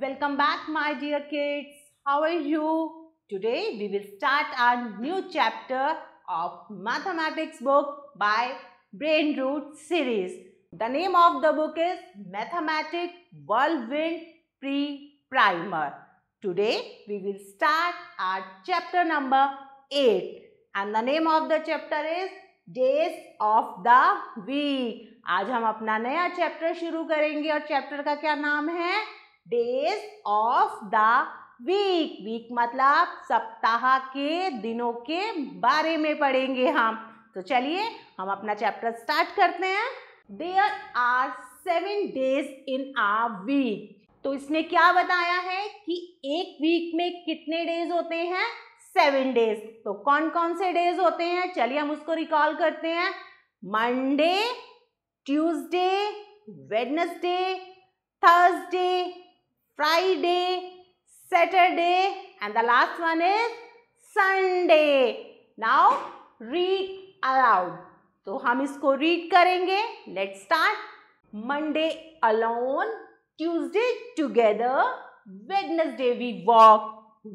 Welcome back my dear kids. How are you? Today we will start our new chapter of mathematics book by Brain Root series. The name of the book is Mathematics Whirlwind Pre-Primer. Today we will start our chapter number 8 and the name of the chapter is Days of the Week. आज हम अपना नया chapter शुरू करेंगे और chapter का क्या नाम है days of the week week मतलब सप्ताह के दिनों के बारे में पढ़ेंगे हम तो चलिए हम अपना चैप्टर स्टार्ट करते हैं there are seven days in a week तो इसने क्या बताया है कि एक वीक में कितने डेज होते हैं सेवन डेज तो कौन कौन से डेज होते हैं चलिए हम उसको रिकॉल करते हैं Monday Tuesday Wednesday Thursday Friday, Saturday and the last one is Sunday. Now read aloud. तो हम इसको रीड करेंगे let start Monday alone Tuesday together Wednesday we walk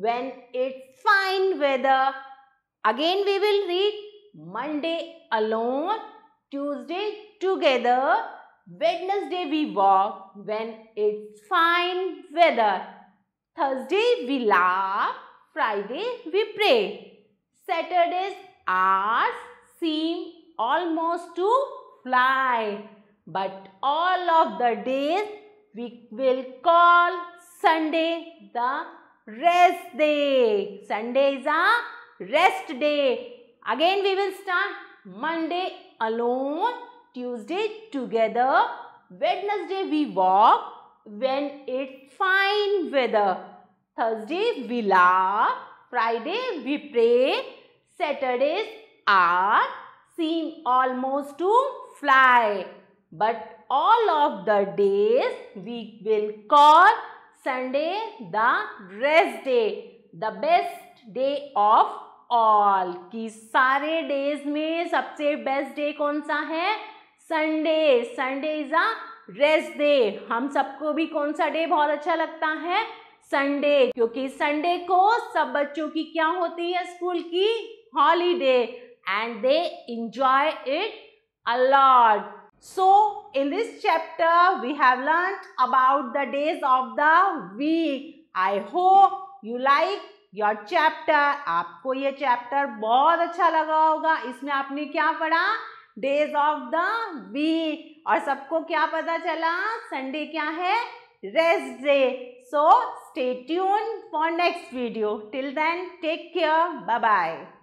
when it's fine weather. Again we will read Monday alone, Tuesday together, Wednesday we walk when it's fine weather. Thursday we laugh. Friday we pray. Saturday's hours seem almost to fly. But all of the days we will call Sunday the rest day. Sunday is a rest day. Again we will start Monday alone Tuesday together. Wednesday we walk when it's fine weather. Thursday we laugh. Friday we pray. Saturdays are seem almost to fly. But all of the days we will call Sunday the rest day. The best day of all. की सारे days में सबसे best day कौन सा है Sunday Sunday is a rest day हम सबको भी कौन सा डे बहुत अच्छा लगता है संडे क्योंकि संडे को सब बच्चों की क्या होती है स्कूल की holiday and they enjoy it a lot so in this chapter we have learn about the days of the week I hope you like your chapter आपको ये चैप्टर बहुत अच्छा लगा होगा इसमें आपने क्या पढ़ा डेज ऑफ द वीक और सबको क्या पता चला संडे क्या है rest day so stay tuned for next video till then take care bye bye